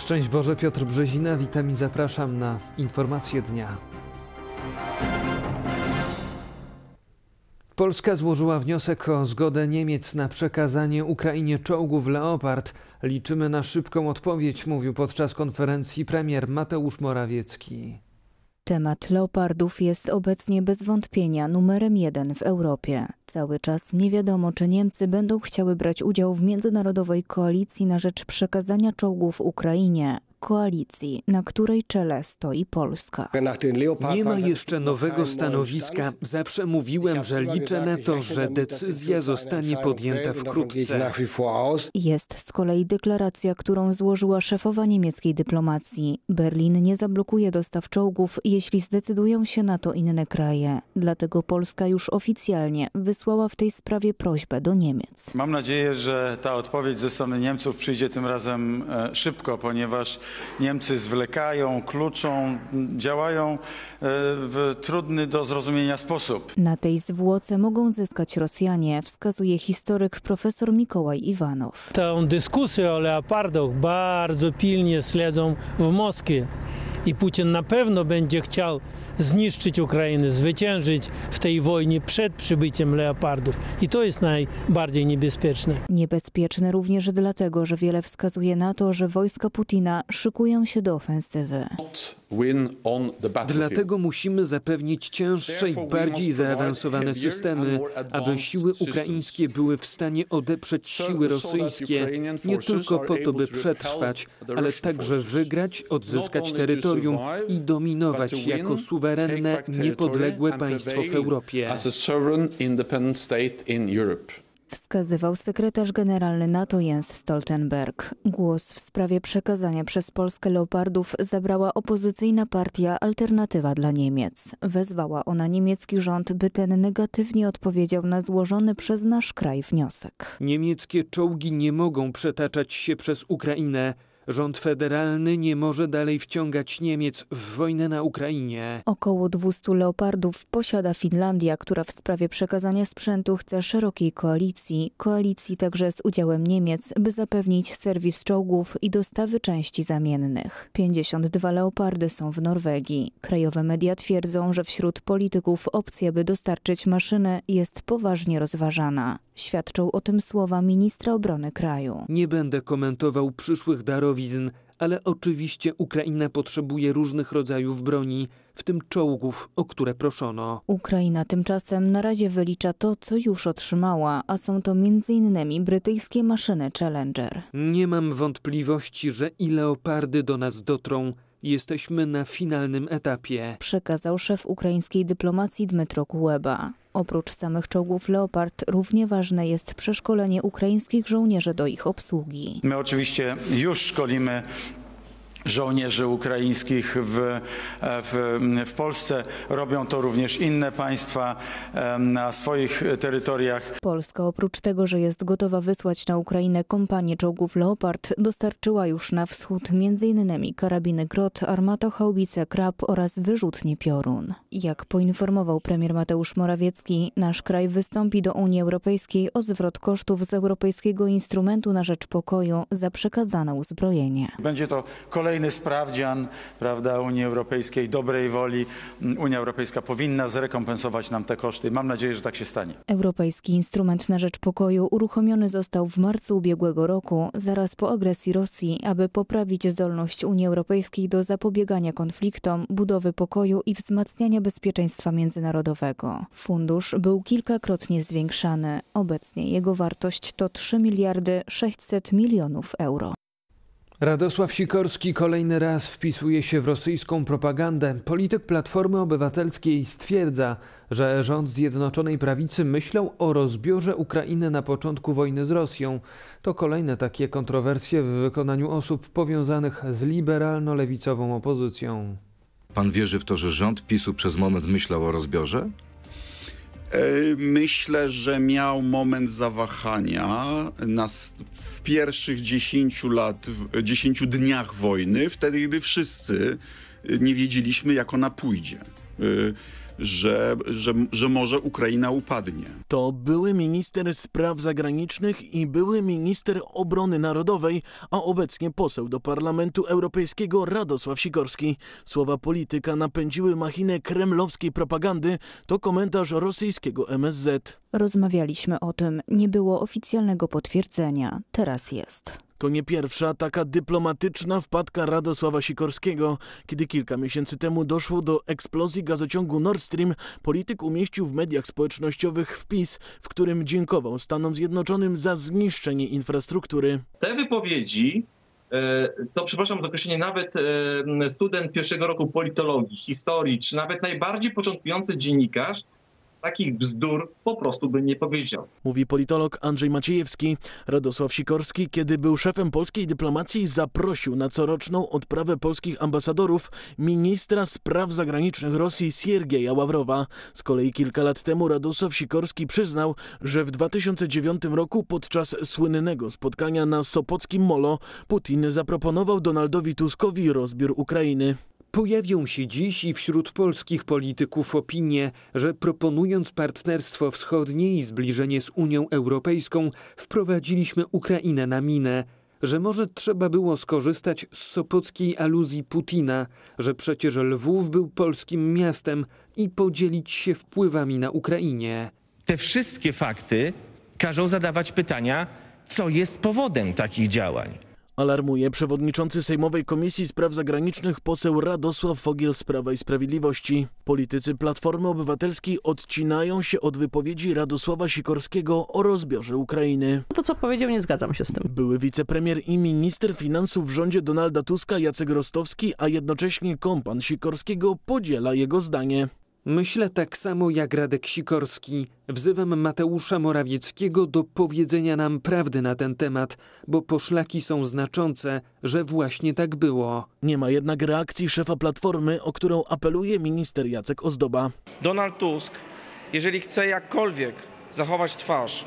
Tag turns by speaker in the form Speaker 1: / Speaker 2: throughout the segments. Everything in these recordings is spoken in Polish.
Speaker 1: Szczęść Boże, Piotr Brzezina, witam i zapraszam na informacje dnia. Polska złożyła wniosek o zgodę Niemiec na przekazanie Ukrainie czołgów Leopard. Liczymy na szybką odpowiedź, mówił podczas konferencji premier Mateusz Morawiecki.
Speaker 2: Temat leopardów jest obecnie bez wątpienia numerem jeden w Europie. Cały czas nie wiadomo, czy Niemcy będą chciały brać udział w międzynarodowej koalicji na rzecz przekazania czołgów Ukrainie koalicji, na której czele stoi Polska. Nie ma jeszcze nowego stanowiska.
Speaker 1: Zawsze mówiłem, że liczę na to, że decyzja zostanie podjęta wkrótce.
Speaker 2: Jest z kolei deklaracja, którą złożyła szefowa niemieckiej dyplomacji. Berlin nie zablokuje dostaw czołgów, jeśli zdecydują się na to inne kraje. Dlatego Polska już oficjalnie wysłała w tej sprawie prośbę do Niemiec.
Speaker 3: Mam nadzieję, że ta odpowiedź ze strony Niemców przyjdzie tym razem e, szybko, ponieważ Niemcy zwlekają, kluczą, działają e, w trudny do zrozumienia sposób.
Speaker 2: Na tej zwłoce mogą zyskać Rosjanie, wskazuje historyk profesor Mikołaj Iwanow.
Speaker 3: Tę
Speaker 1: dyskusję o leopardach
Speaker 3: bardzo
Speaker 1: pilnie śledzą w Moskwie. I Putin na pewno będzie chciał zniszczyć Ukrainę, zwyciężyć w tej wojnie przed przybyciem leopardów. I to jest
Speaker 4: najbardziej niebezpieczne.
Speaker 2: Niebezpieczne również dlatego, że wiele wskazuje na to, że wojska Putina szykują się do ofensywy.
Speaker 4: Dlatego
Speaker 1: musimy zapewnić cięższe i bardziej zaawansowane systemy, aby siły ukraińskie były w stanie odeprzeć siły rosyjskie, nie tylko po to, by przetrwać, ale także wygrać, odzyskać terytorium i dominować jako suwerenne, niepodległe państwo w Europie
Speaker 2: wskazywał sekretarz generalny NATO Jens Stoltenberg. Głos w sprawie przekazania przez Polskę leopardów zabrała opozycyjna partia Alternatywa dla Niemiec. Wezwała ona niemiecki rząd, by ten negatywnie odpowiedział na złożony przez nasz kraj wniosek.
Speaker 1: Niemieckie czołgi nie mogą przetaczać się przez Ukrainę. Rząd federalny nie może dalej wciągać Niemiec w wojnę na Ukrainie.
Speaker 2: Około 200 leopardów posiada Finlandia, która w sprawie przekazania sprzętu chce szerokiej koalicji. Koalicji także z udziałem Niemiec, by zapewnić serwis czołgów i dostawy części zamiennych. 52 leopardy są w Norwegii. Krajowe media twierdzą, że wśród polityków opcja, by dostarczyć maszynę jest poważnie rozważana. Świadczą o tym słowa ministra obrony kraju.
Speaker 1: Nie będę komentował przyszłych darowizn, ale oczywiście Ukraina potrzebuje różnych rodzajów broni, w tym czołgów, o które proszono.
Speaker 2: Ukraina tymczasem na razie wylicza to, co już otrzymała, a są to m.in. brytyjskie maszyny Challenger.
Speaker 1: Nie mam wątpliwości, że i leopardy do nas dotrą, Jesteśmy na finalnym etapie,
Speaker 2: przekazał szef ukraińskiej dyplomacji Dmytro Kuleba. Oprócz samych czołgów Leopard równie ważne jest przeszkolenie ukraińskich żołnierzy do ich obsługi.
Speaker 3: My oczywiście już szkolimy żołnierzy ukraińskich w, e, w, w, Polsce. Robią to również inne państwa na swoich terytoriach. Polska
Speaker 2: oprócz tego, że jest gotowa wysłać na Ukrainę kompanię czołgów Leopard, dostarczyła już na wschód m.in. karabiny Grot, armatochaubice Krab oraz wyrzutnie Piorun. Jak poinformował premier Mateusz Morawiecki, nasz kraj wystąpi do Unii Europejskiej o zwrot kosztów z Europejskiego Instrumentu na Rzecz Pokoju za przekazane uzbrojenie.
Speaker 3: Będzie to kolejny kolejny sprawdzian prawda, Unii Europejskiej, dobrej woli. Unia Europejska powinna zrekompensować nam te koszty. Mam nadzieję, że tak się stanie.
Speaker 2: Europejski Instrument na Rzecz Pokoju uruchomiony został w marcu ubiegłego roku, zaraz po agresji Rosji, aby poprawić zdolność Unii Europejskiej do zapobiegania konfliktom, budowy pokoju i wzmacniania bezpieczeństwa międzynarodowego. Fundusz był kilkakrotnie zwiększany. Obecnie jego wartość to 3 miliardy 600 milionów euro.
Speaker 1: Radosław Sikorski kolejny raz wpisuje się w rosyjską propagandę. Polityk Platformy Obywatelskiej stwierdza, że rząd Zjednoczonej Prawicy myślał o rozbiorze Ukrainy na początku wojny z Rosją. To kolejne takie kontrowersje w wykonaniu osób powiązanych z liberalno-lewicową opozycją.
Speaker 5: Pan wierzy w to, że rząd PiSu przez moment myślał o rozbiorze?
Speaker 3: Myślę, że miał moment zawahania na, w pierwszych 10 lat, 10 dniach wojny, wtedy, gdy wszyscy y, nie wiedzieliśmy, jak ona pójdzie. Y, że, że, że może Ukraina upadnie. To były minister
Speaker 6: spraw zagranicznych i były minister obrony narodowej, a obecnie poseł do Parlamentu Europejskiego Radosław Sikorski. Słowa polityka napędziły machinę kremlowskiej propagandy, to komentarz rosyjskiego MSZ.
Speaker 2: Rozmawialiśmy o tym, nie było oficjalnego potwierdzenia, teraz jest.
Speaker 6: To nie pierwsza taka dyplomatyczna wpadka Radosława Sikorskiego. Kiedy kilka miesięcy temu doszło do eksplozji gazociągu Nord Stream, polityk umieścił w mediach społecznościowych wpis, w którym dziękował Stanom Zjednoczonym za zniszczenie infrastruktury.
Speaker 7: Te wypowiedzi e, to przepraszam za określenie, nawet e, student pierwszego roku politologii, historii, czy nawet najbardziej początkujący dziennikarz takich bzdur po prostu bym nie powiedział.
Speaker 6: Mówi politolog Andrzej Maciejewski. Radosław Sikorski, kiedy był szefem polskiej dyplomacji, zaprosił na coroczną odprawę polskich ambasadorów ministra spraw zagranicznych Rosji Siergieja Ławrowa. Z kolei kilka lat temu Radosław Sikorski przyznał, że w 2009 roku podczas słynnego spotkania na Sopockim Molo Putin zaproponował Donaldowi Tuskowi rozbiór Ukrainy. Pojawią się dziś i wśród polskich
Speaker 1: polityków opinie, że proponując partnerstwo wschodnie i zbliżenie z Unią Europejską, wprowadziliśmy Ukrainę na minę, że może trzeba było skorzystać z sopockiej aluzji Putina, że przecież Lwów był polskim miastem i podzielić się wpływami na Ukrainie.
Speaker 7: Te wszystkie fakty
Speaker 5: każą zadawać pytania, co jest powodem takich działań.
Speaker 6: Alarmuje przewodniczący Sejmowej Komisji Spraw Zagranicznych poseł Radosław Fogiel z Prawa i Sprawiedliwości. Politycy Platformy Obywatelskiej odcinają się od wypowiedzi Radosława Sikorskiego o rozbiorze Ukrainy. To co powiedział nie zgadzam się z tym. Były wicepremier i minister finansów w rządzie Donalda Tuska Jacek Rostowski, a jednocześnie kompan Sikorskiego podziela jego zdanie. Myślę tak samo jak Radek Sikorski. Wzywam Mateusza Morawieckiego
Speaker 1: do powiedzenia nam prawdy na ten temat, bo poszlaki są znaczące, że
Speaker 6: właśnie tak było. Nie ma jednak reakcji szefa Platformy, o którą apeluje minister Jacek Ozdoba.
Speaker 5: Donald Tusk, jeżeli chce jakkolwiek zachować twarz,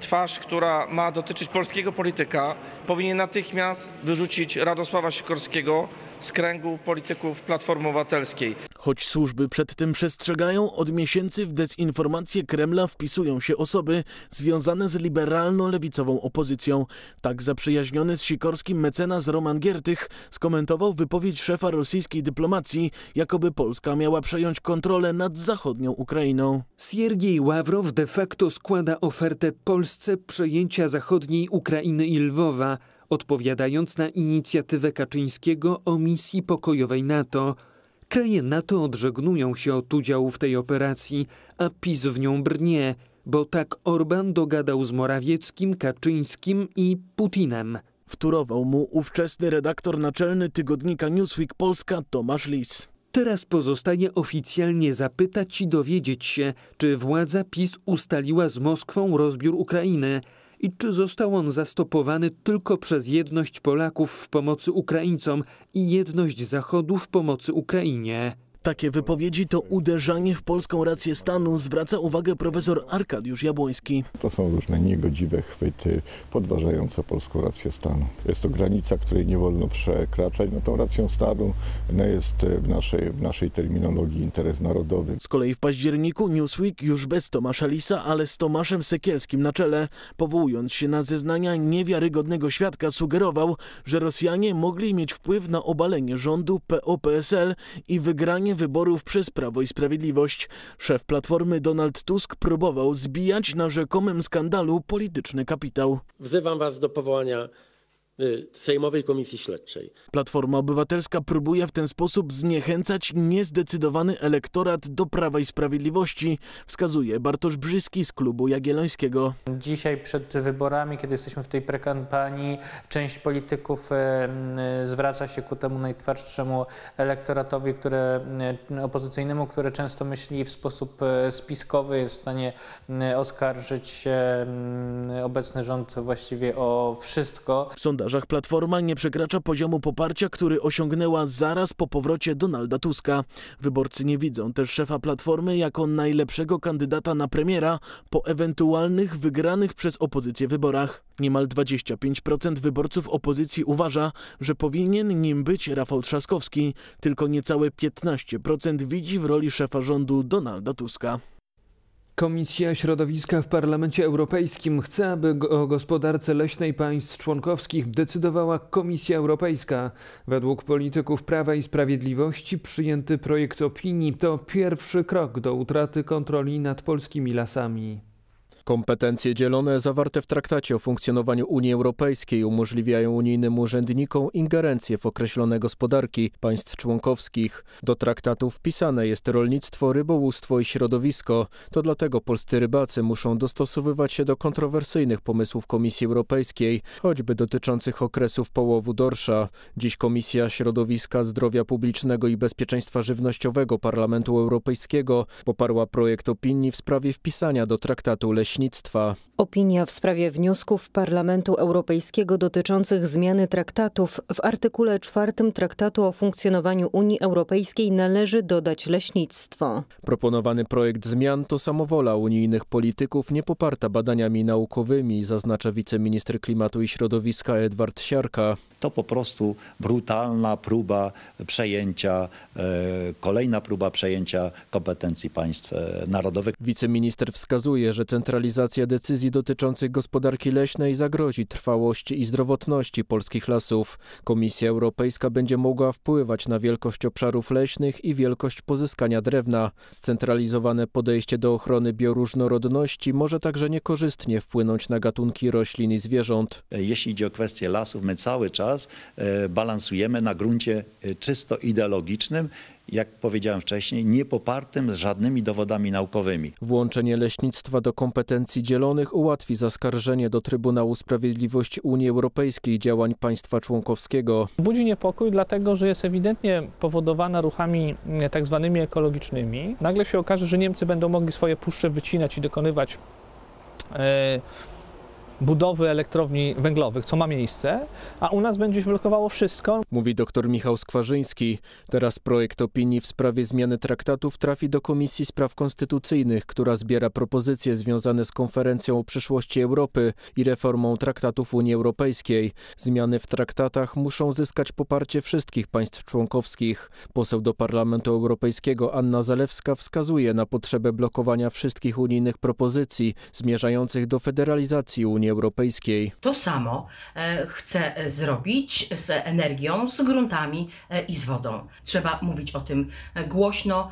Speaker 5: twarz, która ma dotyczyć polskiego polityka, powinien natychmiast wyrzucić Radosława Sikorskiego z kręgu polityków Platformy Obywatelskiej.
Speaker 6: Choć służby przed tym przestrzegają, od miesięcy w dezinformację Kremla wpisują się osoby związane z liberalno-lewicową opozycją. Tak zaprzyjaźniony z Sikorskim mecenas Roman Giertych skomentował wypowiedź szefa rosyjskiej dyplomacji, jakoby Polska miała przejąć kontrolę nad zachodnią Ukrainą. Siergiej Ławrow de facto składa
Speaker 1: ofertę Polsce przejęcia zachodniej Ukrainy i Lwowa odpowiadając na inicjatywę Kaczyńskiego o misji pokojowej NATO. Kraje NATO odżegnują się od udziału w tej operacji, a PiS w nią brnie, bo tak Orban dogadał z Morawieckim, Kaczyńskim i Putinem. Wturował mu ówczesny redaktor naczelny tygodnika Newsweek Polska Tomasz Lis. Teraz pozostaje oficjalnie zapytać i dowiedzieć się, czy władza PiS ustaliła z Moskwą rozbiór Ukrainy, i czy został on zastopowany tylko przez jedność Polaków
Speaker 6: w pomocy Ukraińcom i jedność Zachodu w pomocy Ukrainie. Takie wypowiedzi to uderzanie w polską rację stanu, zwraca uwagę profesor Arkadiusz Jabłoński.
Speaker 3: To są różne niegodziwe chwyty podważające polską rację stanu. Jest to granica, której nie wolno przekraczać. No tą racją stanu no jest w naszej, w naszej terminologii interes narodowy. Z
Speaker 6: kolei w październiku Newsweek już bez Tomasza Lisa, ale z Tomaszem Sekielskim na czele, powołując się na zeznania niewiarygodnego świadka, sugerował, że Rosjanie mogli mieć wpływ na obalenie rządu POPSL i wygranie wyborów przez Prawo i Sprawiedliwość. Szef Platformy Donald Tusk próbował zbijać na rzekomym skandalu polityczny kapitał.
Speaker 3: Wzywam was do powołania Y, sejmowej Komisji Śledczej.
Speaker 6: Platforma Obywatelska próbuje w ten sposób zniechęcać niezdecydowany elektorat do Prawa i Sprawiedliwości, wskazuje Bartosz Brzyski z klubu Jagiellońskiego. Dzisiaj przed wyborami, kiedy jesteśmy w tej prekampanii, część polityków y,
Speaker 7: zwraca się ku temu najtwardszemu elektoratowi które, y, opozycyjnemu, które często myśli w sposób e, spiskowy, jest w stanie oskarżyć
Speaker 6: obecny rząd właściwie o wszystko. Sondaż sondażach Platforma nie przekracza poziomu poparcia, który osiągnęła zaraz po powrocie Donalda Tuska. Wyborcy nie widzą też szefa Platformy jako najlepszego kandydata na premiera po ewentualnych wygranych przez opozycję wyborach. Niemal 25% wyborców opozycji uważa, że powinien nim być Rafał Trzaskowski, tylko niecałe 15% widzi w roli szefa rządu Donalda Tuska.
Speaker 1: Komisja Środowiska w Parlamencie Europejskim chce, aby o gospodarce leśnej państw członkowskich decydowała Komisja Europejska. Według polityków Prawa i Sprawiedliwości przyjęty projekt opinii to pierwszy krok do utraty kontroli nad polskimi lasami.
Speaker 4: Kompetencje dzielone zawarte w traktacie o funkcjonowaniu Unii Europejskiej umożliwiają unijnym urzędnikom ingerencję w określone gospodarki państw członkowskich. Do traktatu wpisane jest rolnictwo, rybołówstwo i środowisko. To dlatego polscy rybacy muszą dostosowywać się do kontrowersyjnych pomysłów Komisji Europejskiej, choćby dotyczących okresów połowu dorsza. Dziś Komisja Środowiska, Zdrowia Publicznego i Bezpieczeństwa Żywnościowego Parlamentu Europejskiego poparła projekt opinii w sprawie wpisania do traktatu leśnego
Speaker 2: Opinia w sprawie wniosków Parlamentu Europejskiego dotyczących zmiany traktatów w artykule 4 Traktatu o funkcjonowaniu Unii Europejskiej należy dodać leśnictwo.
Speaker 4: Proponowany projekt zmian to samowola unijnych polityków niepoparta badaniami naukowymi, zaznacza wiceminister klimatu i środowiska Edward Siarka. To po prostu brutalna próba przejęcia, e, kolejna próba przejęcia kompetencji państw e, narodowych. Wiceminister wskazuje, że centralizacja Realizacja decyzji dotyczących gospodarki leśnej zagrozi trwałości i zdrowotności polskich lasów. Komisja Europejska będzie mogła wpływać na wielkość obszarów leśnych i wielkość pozyskania drewna. Scentralizowane podejście do ochrony bioróżnorodności może także niekorzystnie wpłynąć na gatunki roślin i zwierząt. Jeśli idzie o kwestię lasów, my cały czas
Speaker 3: e, balansujemy na gruncie e, czysto ideologicznym jak powiedziałem wcześniej, niepopartym z żadnymi dowodami naukowymi.
Speaker 4: Włączenie leśnictwa do kompetencji dzielonych ułatwi zaskarżenie do Trybunału Sprawiedliwości Unii Europejskiej działań państwa członkowskiego.
Speaker 1: Budzi niepokój dlatego,
Speaker 4: że jest ewidentnie powodowana ruchami mm, tak zwanymi
Speaker 1: ekologicznymi. Nagle się okaże, że Niemcy będą mogli swoje puszcze wycinać i dokonywać yy,
Speaker 4: budowy elektrowni węglowych, co ma miejsce, a u nas będzie blokowało wszystko. Mówi dr Michał Skwarzyński. Teraz projekt opinii w sprawie zmiany traktatów trafi do Komisji Spraw Konstytucyjnych, która zbiera propozycje związane z konferencją o przyszłości Europy i reformą traktatów Unii Europejskiej. Zmiany w traktatach muszą zyskać poparcie wszystkich państw członkowskich. Poseł do Parlamentu Europejskiego Anna Zalewska wskazuje na potrzebę blokowania wszystkich unijnych propozycji zmierzających do federalizacji Unii Europejskiej.
Speaker 5: To samo e, chce zrobić z energią, z gruntami e, i z wodą. Trzeba mówić o tym e, głośno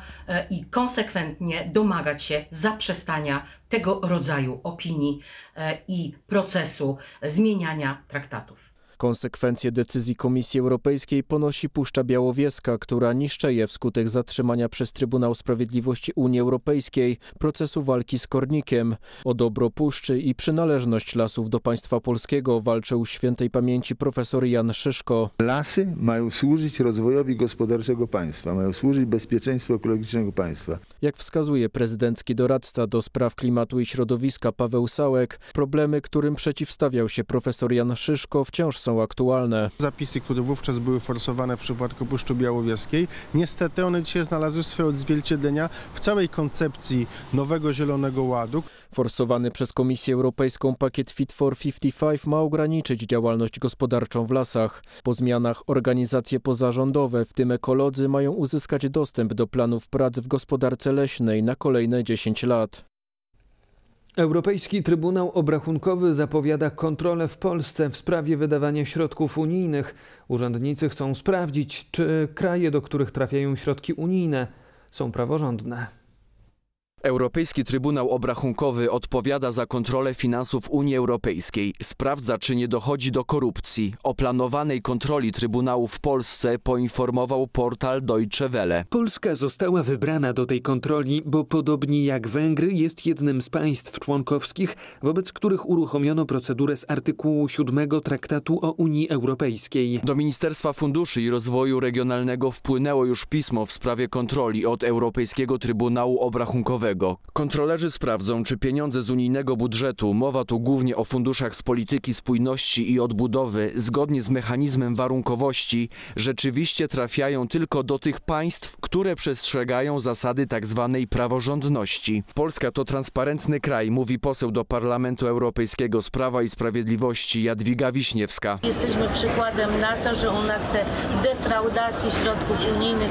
Speaker 5: i konsekwentnie domagać się zaprzestania tego rodzaju opinii i procesu zmieniania traktatów.
Speaker 4: Konsekwencje decyzji Komisji Europejskiej ponosi Puszcza Białowieska, która niszczeje wskutek zatrzymania przez Trybunał Sprawiedliwości Unii Europejskiej procesu walki z kornikiem. O dobro puszczy i przynależność lasów do państwa polskiego walczył świętej pamięci profesor Jan Szyszko.
Speaker 7: Lasy mają służyć rozwojowi gospodarczego państwa, mają służyć bezpieczeństwu ekologicznego państwa.
Speaker 4: Jak wskazuje prezydencki doradca do spraw klimatu i środowiska Paweł Sałek, problemy, którym przeciwstawiał się profesor Jan Szyszko wciąż są są aktualne. Zapisy,
Speaker 3: które wówczas były forsowane w przypadku Puszczy Białowieskiej, niestety one dzisiaj znalazły swoje odzwierciedlenia w całej koncepcji nowego Zielonego Ładu. Forsowany przez Komisję
Speaker 4: Europejską pakiet Fit for 55 ma ograniczyć działalność gospodarczą w lasach. Po zmianach organizacje pozarządowe, w tym ekolodzy, mają uzyskać dostęp do planów prac w gospodarce leśnej na kolejne 10 lat.
Speaker 1: Europejski Trybunał Obrachunkowy zapowiada kontrolę w Polsce w sprawie wydawania środków unijnych. Urzędnicy chcą sprawdzić, czy kraje, do których trafiają środki unijne, są praworządne.
Speaker 5: Europejski Trybunał Obrachunkowy odpowiada za kontrolę finansów Unii Europejskiej, sprawdza czy nie dochodzi do korupcji. O planowanej kontroli Trybunału w Polsce poinformował portal Deutsche Welle.
Speaker 1: Polska została wybrana do tej kontroli, bo podobnie jak Węgry jest jednym z państw członkowskich, wobec których uruchomiono procedurę z artykułu 7 Traktatu o Unii Europejskiej.
Speaker 5: Do Ministerstwa Funduszy i Rozwoju Regionalnego wpłynęło już pismo w sprawie kontroli od Europejskiego Trybunału Obrachunkowego. Kontrolerzy sprawdzą, czy pieniądze z unijnego budżetu, mowa tu głównie o funduszach z polityki spójności i odbudowy, zgodnie z mechanizmem warunkowości, rzeczywiście trafiają tylko do tych państw, które przestrzegają zasady tzw. Tak praworządności. Polska to transparentny kraj, mówi poseł do Parlamentu Europejskiego z Prawa i Sprawiedliwości Jadwiga Wiśniewska.
Speaker 3: Jesteśmy przykładem na
Speaker 2: to, że u nas te defraudacje środków unijnych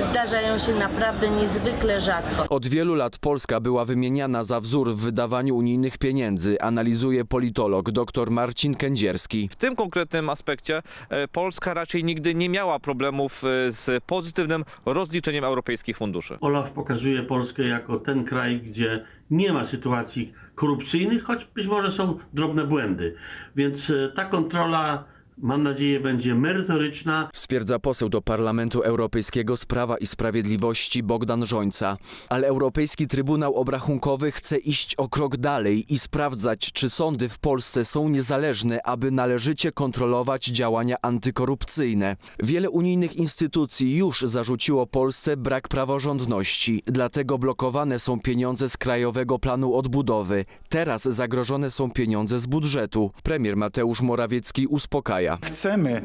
Speaker 2: y, zdarzają się naprawdę
Speaker 7: niezwykle rzadko.
Speaker 5: Od wielu lat lat Polska była wymieniana za wzór w wydawaniu unijnych pieniędzy, analizuje politolog dr Marcin Kędzierski. W
Speaker 7: tym konkretnym aspekcie e, Polska raczej nigdy nie miała problemów e, z pozytywnym rozliczeniem europejskich funduszy.
Speaker 3: Olaf pokazuje Polskę jako ten kraj, gdzie nie ma sytuacji korupcyjnych, choć być może są drobne błędy. Więc e, ta kontrola mam nadzieję, będzie
Speaker 5: merytoryczna. Stwierdza poseł do Parlamentu Europejskiego z Prawa i Sprawiedliwości Bogdan Rzońca. Ale Europejski Trybunał Obrachunkowy chce iść o krok dalej i sprawdzać, czy sądy w Polsce są niezależne, aby należycie kontrolować działania antykorupcyjne. Wiele unijnych instytucji już zarzuciło Polsce brak praworządności, dlatego blokowane są pieniądze z Krajowego Planu Odbudowy. Teraz zagrożone są pieniądze z budżetu. Premier Mateusz Morawiecki uspokaja. Chcemy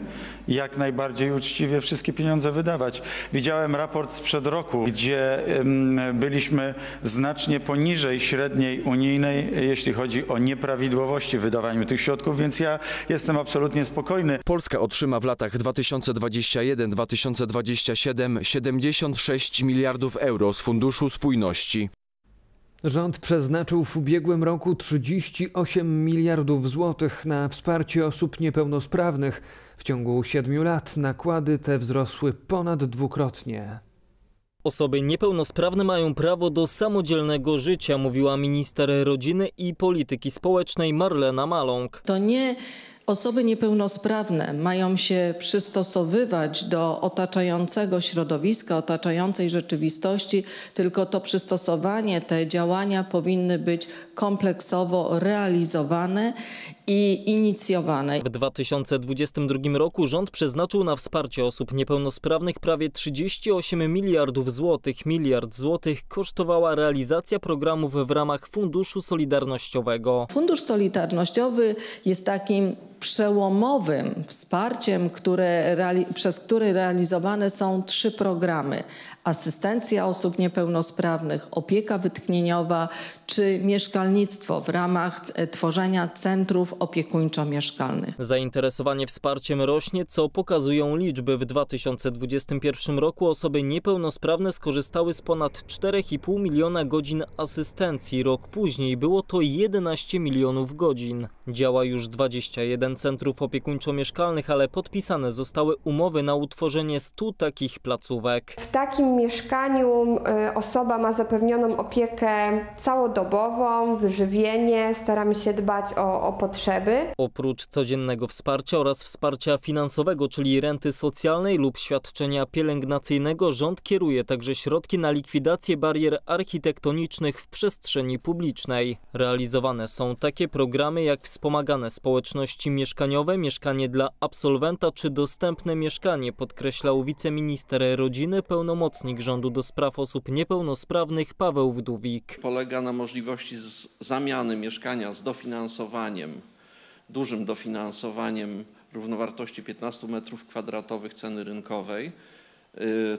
Speaker 3: jak najbardziej uczciwie wszystkie pieniądze wydawać. Widziałem raport sprzed roku, gdzie byliśmy znacznie poniżej średniej unijnej, jeśli chodzi o nieprawidłowości w wydawaniu tych środków, więc ja jestem absolutnie spokojny. Polska otrzyma w
Speaker 5: latach 2021-2027 76 miliardów euro z Funduszu Spójności.
Speaker 1: Rząd przeznaczył w ubiegłym roku 38 miliardów złotych na wsparcie osób niepełnosprawnych. W ciągu siedmiu lat nakłady te wzrosły ponad dwukrotnie.
Speaker 7: Osoby niepełnosprawne mają prawo do samodzielnego życia, mówiła minister rodziny i polityki społecznej Marlena Maląg. To nie Osoby niepełnosprawne mają się przystosowywać do otaczającego środowiska, otaczającej rzeczywistości, tylko to przystosowanie, te działania powinny być kompleksowo realizowane i inicjowane. W 2022 roku rząd przeznaczył na wsparcie osób niepełnosprawnych prawie 38 miliardów złotych. Miliard złotych kosztowała realizacja programów w ramach Funduszu Solidarnościowego. Fundusz Solidarnościowy jest takim przełomowym wsparciem, które, przez które realizowane są trzy programy: asystencja osób niepełnosprawnych, opieka wytchnieniowa czy mieszkalnictwo w ramach tworzenia centrów opiekuńczo-mieszkalnych. Zainteresowanie wsparciem rośnie, co pokazują liczby. W 2021 roku osoby niepełnosprawne skorzystały z ponad 4,5 miliona godzin asystencji. Rok później było to 11 milionów godzin. Działa już 21 centrów opiekuńczo-mieszkalnych, ale podpisane zostały umowy na utworzenie 100 takich placówek.
Speaker 2: W takim mieszkaniu e, osoba ma zapewnioną opiekę całodobową, wyżywienie, staramy się dbać o, o potrzeby.
Speaker 7: Oprócz codziennego wsparcia oraz wsparcia finansowego, czyli renty socjalnej lub świadczenia pielęgnacyjnego, rząd kieruje także środki na likwidację barier architektonicznych w przestrzeni publicznej. Realizowane są takie programy jak wspomagane społeczności mieszkaniowe, mieszkanie dla absolwenta czy dostępne mieszkanie, podkreślał wiceminister rodziny, pełnomocnik rządu do spraw osób niepełnosprawnych Paweł Wdówik.
Speaker 4: Polega na możliwości zamiany mieszkania z dofinansowaniem, dużym dofinansowaniem równowartości 15 metrów kwadratowych ceny rynkowej Y,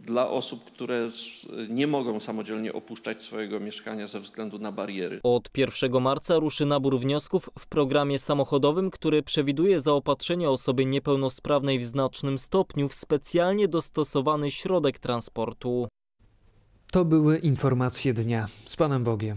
Speaker 4: dla osób, które nie mogą samodzielnie opuszczać swojego mieszkania ze względu na bariery. Od 1 marca
Speaker 7: ruszy nabór wniosków w programie samochodowym, który przewiduje zaopatrzenie osoby niepełnosprawnej w znacznym stopniu w specjalnie dostosowany środek transportu.
Speaker 1: To były informacje dnia. Z Panem Bogiem.